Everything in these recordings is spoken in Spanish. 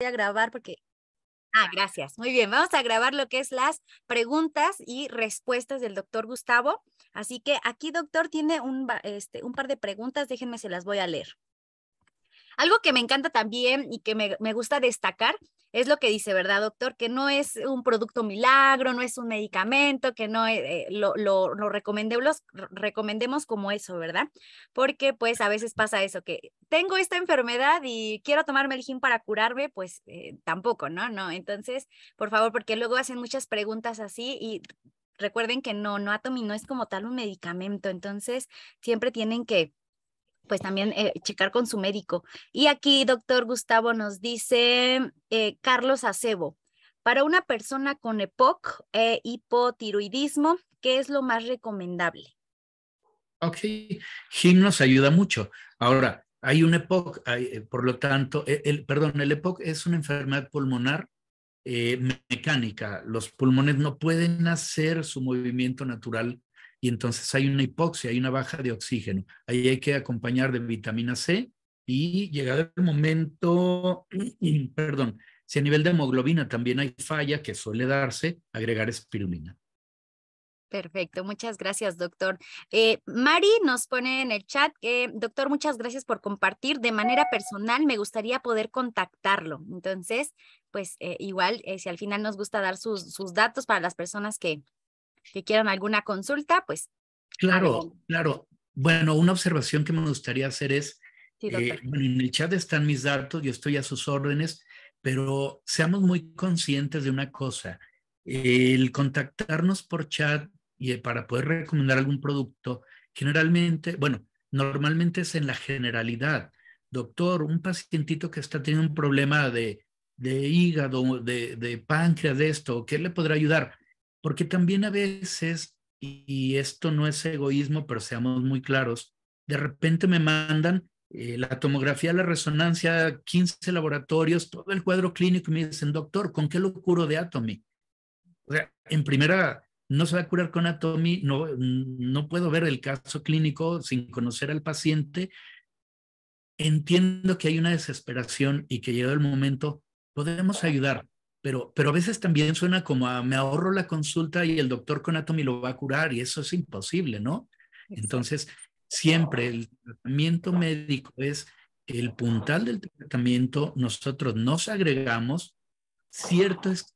Voy a grabar porque... Ah, gracias. Muy bien, vamos a grabar lo que es las preguntas y respuestas del doctor Gustavo. Así que aquí, doctor, tiene un, este, un par de preguntas, déjenme, se las voy a leer. Algo que me encanta también y que me, me gusta destacar es lo que dice, ¿verdad, doctor? Que no es un producto milagro, no es un medicamento, que no eh, eh, lo, lo, recomendemos, como eso, ¿verdad? Porque pues a veces pasa eso, que tengo esta enfermedad y quiero tomarme el para curarme, pues eh, tampoco, ¿no? No, entonces, por favor, porque luego hacen muchas preguntas así y recuerden que no, no Atomy no es como tal un medicamento, entonces siempre tienen que pues también eh, checar con su médico. Y aquí, doctor Gustavo nos dice eh, Carlos Acebo, para una persona con EPOC, eh, hipotiroidismo, ¿qué es lo más recomendable? Ok, GIM nos ayuda mucho. Ahora, hay un EPOC, por lo tanto, e, perdón, el EPOC es una enfermedad pulmonar mecánica. Los pulmones no pueden hacer su movimiento natural y entonces hay una hipoxia, hay una baja de oxígeno. Ahí hay que acompañar de vitamina C y llegado el momento, perdón, si a nivel de hemoglobina también hay falla que suele darse, agregar espirulina. Perfecto, muchas gracias, doctor. Eh, Mari nos pone en el chat que, doctor, muchas gracias por compartir. De manera personal, me gustaría poder contactarlo. Entonces, pues eh, igual, eh, si al final nos gusta dar sus, sus datos para las personas que, que quieran alguna consulta, pues. Claro, claro. Bueno, una observación que me gustaría hacer es, eh, en el chat están mis datos, yo estoy a sus órdenes, pero seamos muy conscientes de una cosa. El contactarnos por chat y eh, para poder recomendar algún producto, generalmente, bueno, normalmente es en la generalidad. Doctor, un pacientito que está teniendo un problema de, hígado, de, de páncreas, de esto, ¿qué le podrá ayudar? Porque también a veces, y esto no es egoísmo, pero seamos muy claros, de repente me mandan eh, la tomografía, la resonancia, 15 laboratorios, todo el cuadro clínico y me dicen, doctor, ¿con qué lo curo de Atomy? O sea, en primera, no se va a curar con Atomy, no, no puedo ver el caso clínico sin conocer al paciente. Entiendo que hay una desesperación y que llega el momento, podemos ayudar, pero, a veces también suena como me ahorro la consulta y el doctor con Atomy lo va a curar y eso es imposible, ¿no? Entonces, siempre el tratamiento médico es el puntal del tratamiento, nosotros nos agregamos cierto es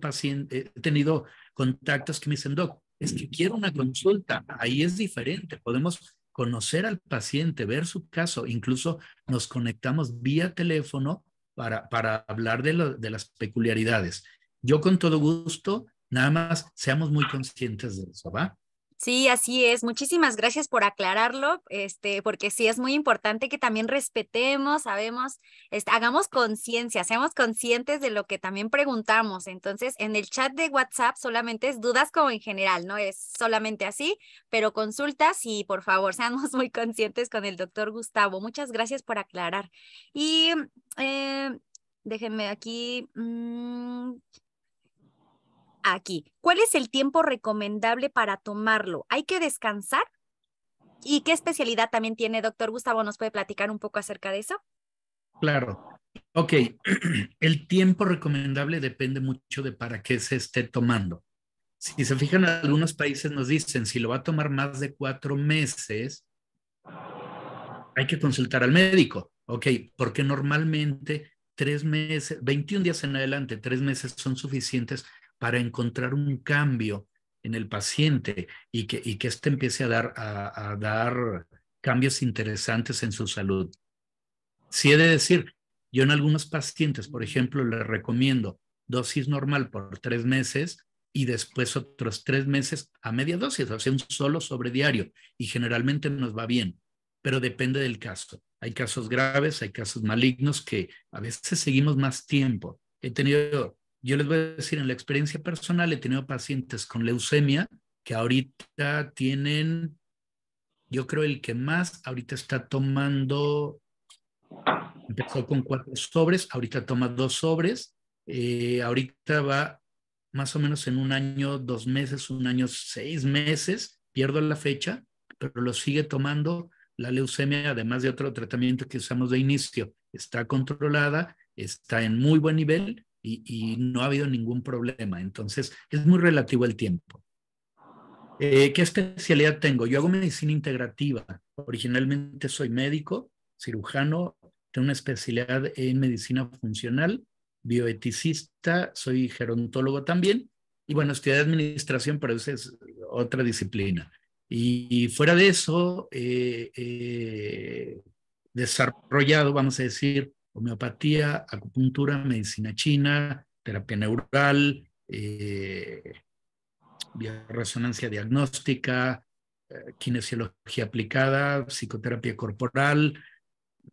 paciente, eh, he tenido contactos que me dicen, doc, es que quiero una consulta, ahí es diferente, podemos conocer al paciente, ver su caso, incluso nos conectamos vía teléfono para, hablar de las peculiaridades. Yo con todo gusto, nada más seamos muy conscientes de eso, ¿va? Sí, así es. Muchísimas gracias por aclararlo, este, porque sí es muy importante que también respetemos, sabemos, este, hagamos conciencia, seamos conscientes de lo que también preguntamos. Entonces, en el chat de WhatsApp solamente es dudas como en general, no es solamente así, pero consultas y por favor, seamos muy conscientes con el doctor Gustavo. Muchas gracias por aclarar. Y eh, déjenme aquí. Mm, aquí. ¿Cuál es el tiempo recomendable para tomarlo? ¿Hay que descansar? ¿Y qué especialidad también tiene, doctor Gustavo? ¿Nos puede platicar un poco acerca de eso? Claro. Ok, el tiempo recomendable depende mucho de para qué se esté tomando. Si se fijan, algunos países nos dicen, si lo va a tomar más de cuatro meses, hay que consultar al médico. Ok, porque normalmente tres meses, 21 días en adelante, tres meses son suficientes para encontrar un cambio en el paciente y que, y que éste empiece a dar, a, dar cambios interesantes en su salud. Si he de decir, yo en algunos pacientes, por ejemplo, les recomiendo dosis normal por tres meses y después otros tres meses a media dosis, o sea, un solo sobre diario, y generalmente nos va bien, pero depende del caso. Hay casos graves, hay casos malignos que a veces seguimos más tiempo. He tenido yo les voy a decir, en la experiencia personal he tenido pacientes con leucemia que ahorita tienen, yo creo el que más, ahorita está tomando, empezó con cuatro sobres, ahorita toma dos sobres, eh, ahorita va más o menos en un año, dos meses, un año, seis meses, pierdo la fecha, pero lo sigue tomando la leucemia, además de otro tratamiento que usamos de inicio, está controlada, está en muy buen nivel y, no ha habido ningún problema. Entonces, es muy relativo el tiempo. Eh, ¿Qué especialidad tengo? Yo hago medicina integrativa. Originalmente soy médico, cirujano, tengo una especialidad en medicina funcional, bioeticista, soy gerontólogo también. Y bueno, estudié administración, pero esa es otra disciplina. Y, fuera de eso, eh, eh, desarrollado, vamos a decir, homeopatía, acupuntura, medicina china, terapia neural, eh, resonancia diagnóstica, eh, kinesiología aplicada, psicoterapia corporal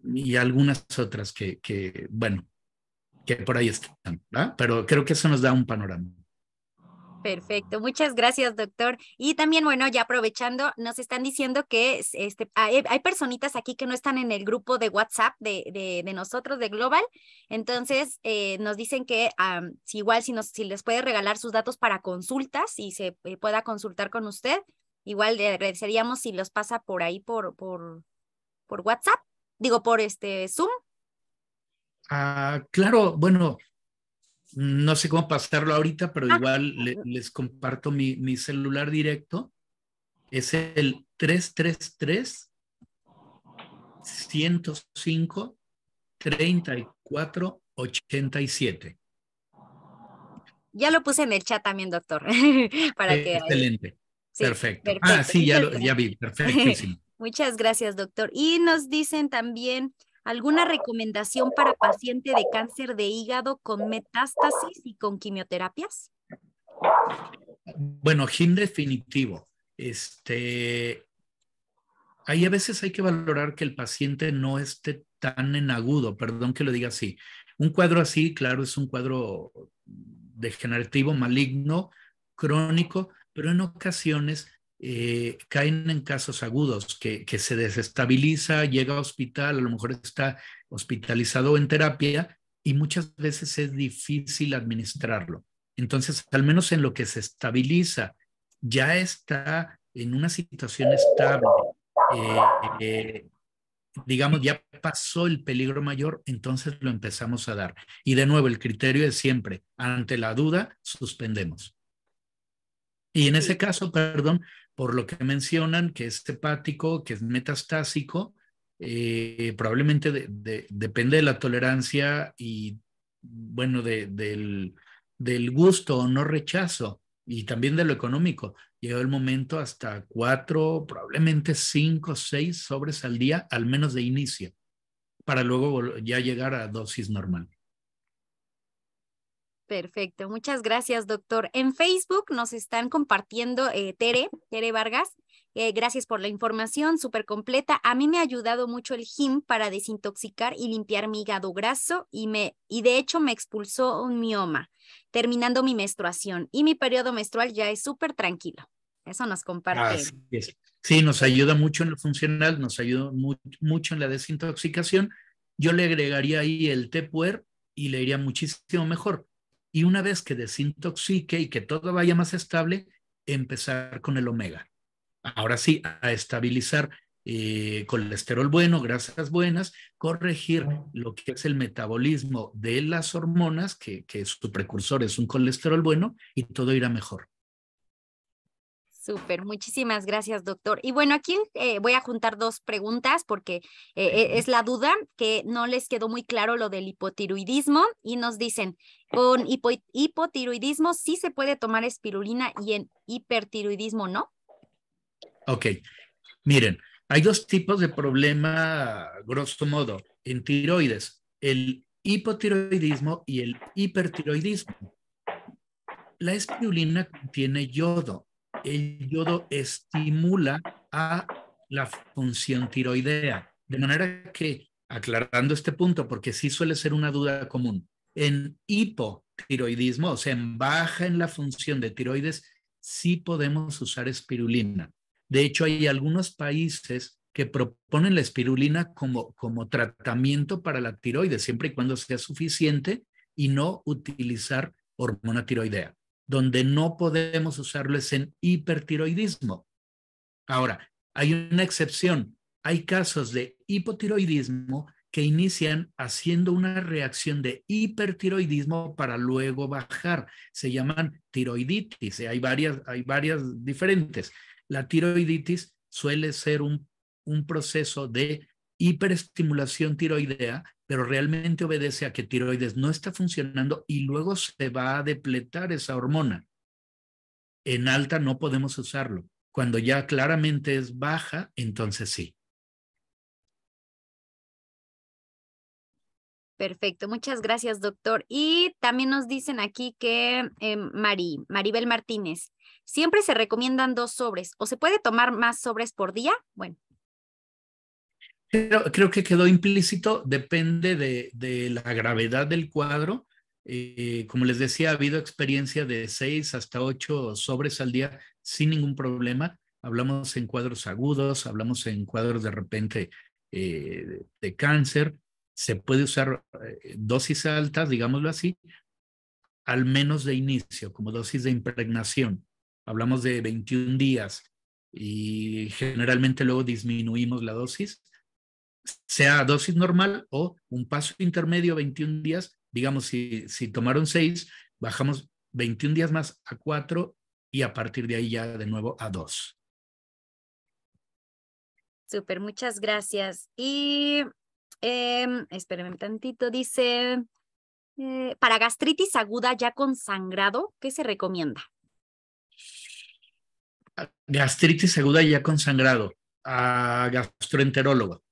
y algunas otras que, que bueno, que por ahí están, ¿verdad? Pero creo que eso nos da un panorama. Perfecto, muchas gracias, doctor. Y también, bueno, ya aprovechando, nos están diciendo que este, hay, personitas aquí que no están en el grupo de WhatsApp de, nosotros, de Global. Entonces, eh, nos dicen que si igual si, nos, si les puede regalar sus datos para consultas y se eh, pueda consultar con usted, igual le agradeceríamos si los pasa por ahí, por, por, por WhatsApp, digo, por este Zoom. Ah, claro, bueno, no sé cómo pasarlo ahorita, pero ah. igual les comparto mi, celular directo. Es el 333 105 3487 Ya lo puse en el chat también, doctor. para que... Excelente. perfecto. Ah, sí, ya, lo, ya vi. Perfectísimo. Muchas gracias, doctor. Y nos dicen también ¿Alguna recomendación para paciente de cáncer de hígado con metástasis y con quimioterapias? Bueno, GIN definitivo. Este, ahí a veces hay que valorar que el paciente no esté tan en agudo, perdón que lo diga así. Un cuadro así, claro, es un cuadro degenerativo, maligno, crónico, pero en ocasiones eh, caen en casos agudos, que, que se desestabiliza, llega a hospital, a lo mejor está hospitalizado en terapia y muchas veces es difícil administrarlo. Entonces, al menos en lo que se estabiliza, ya está en una situación estable, eh, eh, digamos, ya pasó el peligro mayor, entonces lo empezamos a dar. Y de nuevo, el criterio es siempre, ante la duda, suspendemos. Y en ese caso, perdón, por lo que mencionan, que es hepático, que es metastásico, eh, probablemente depende de la tolerancia y, bueno, del, del, gusto o no rechazo y también de lo económico. Llegó el momento hasta cuatro, probablemente cinco, seis sobres al día, al menos de inicio, para luego ya llegar a dosis normal. Perfecto, muchas gracias, doctor. En Facebook nos están compartiendo eh, Tere, Tere Vargas. Eh, gracias por la información súper completa. A mí me ha ayudado mucho el GIM para desintoxicar y limpiar mi hígado graso y, me, y de hecho me expulsó un mioma, terminando mi menstruación y mi periodo menstrual ya es súper tranquilo. Eso nos comparte. Sí, nos ayuda mucho en lo funcional, nos ayuda mucho en la desintoxicación. Yo le agregaría ahí el té y le iría muchísimo mejor y una vez que desintoxique y que todo vaya más estable, empezar con el omega. Ahora sí, a estabilizar eh, colesterol bueno, grasas buenas, corregir lo que es el metabolismo de las hormonas, que su precursor es un colesterol bueno, y todo irá mejor. Súper, muchísimas gracias, doctor. Y bueno, aquí eh, voy a juntar dos preguntas porque eh, e, es la duda que no les quedó muy claro lo del hipotiroidismo y nos dicen, con hipotiroidismo sí se puede tomar espirulina y en hipertiroidismo no. Ok, miren, hay dos tipos de problema, grosso modo, en tiroides, el hipotiroidismo y el hipertiroidismo. La espirulina tiene yodo el yodo estimula a la función tiroidea. De manera que, aclarando este punto, porque sí suele ser una duda común, en hipotiroidismo, o sea, en baja en la función de tiroides, sí podemos usar espirulina. De hecho, hay algunos países que proponen la espirulina como, como tratamiento para la tiroides, siempre y cuando sea suficiente y no utilizar hormona tiroidea donde no podemos usarlo es en hipertiroidismo. Ahora, hay una excepción. Hay casos de hipotiroidismo que inician haciendo una reacción de hipertiroidismo para luego bajar. Se llaman tiroiditis. ¿eh? Hay varias, hay varias diferentes. La tiroiditis suele ser un, un proceso de hiperestimulación tiroidea, pero realmente obedece a que tiroides no está funcionando y luego se va a depletar esa hormona. En alta no podemos usarlo. Cuando ya claramente es baja, entonces sí. Perfecto, muchas gracias, doctor. Y también nos dicen aquí que eh, Maribel Martínez, siempre se recomiendan dos sobres o se puede tomar más sobres por día. Bueno, Creo, que quedó implícito, depende de, la gravedad del cuadro. Eh, como les decía, ha habido experiencia de seis hasta ocho sobres al día sin ningún problema. Hablamos en cuadros agudos, hablamos en cuadros de repente eh, de, cáncer. Se puede usar eh, dosis altas, digámoslo así, al menos de inicio, como dosis de impregnación. Hablamos de 21 días y generalmente luego disminuimos la dosis sea dosis normal o un paso intermedio 21 días, digamos, si, si tomaron 6, bajamos 21 días más a 4 y a partir de ahí ya de nuevo a 2. Súper, muchas gracias. Y eh, un tantito, dice, eh, para gastritis aguda ya con sangrado, ¿qué se recomienda? Gastritis aguda ya con sangrado, a gastroenterólogo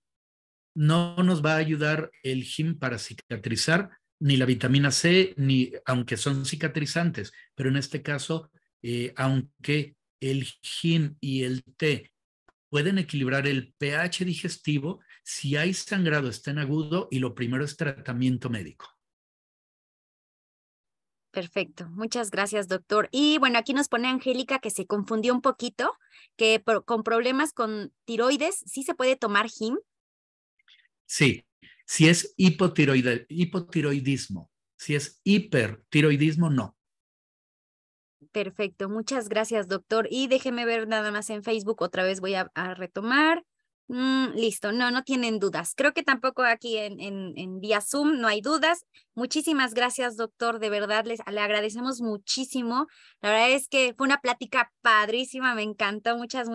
no nos va a ayudar el gim para cicatrizar, ni la vitamina C, ni aunque son cicatrizantes, pero en este caso, eh, aunque el gim y el té pueden equilibrar el pH digestivo, si hay sangrado está en agudo y lo primero es tratamiento médico. Perfecto, muchas gracias doctor. Y bueno, aquí nos pone Angélica que se confundió un poquito, que con problemas con tiroides sí se puede tomar GIM, Sí, si es hipotiroidismo. Si es hipertiroidismo, no. Perfecto, muchas gracias, doctor. Y déjeme ver nada más en Facebook, otra vez voy a, retomar. Mm, listo, no, no tienen dudas. Creo que tampoco aquí en, en, vía Zoom no hay dudas. Muchísimas gracias, doctor. De verdad, les, le agradecemos muchísimo. La verdad es que fue una plática padrísima, me encantó. Muchas, muchas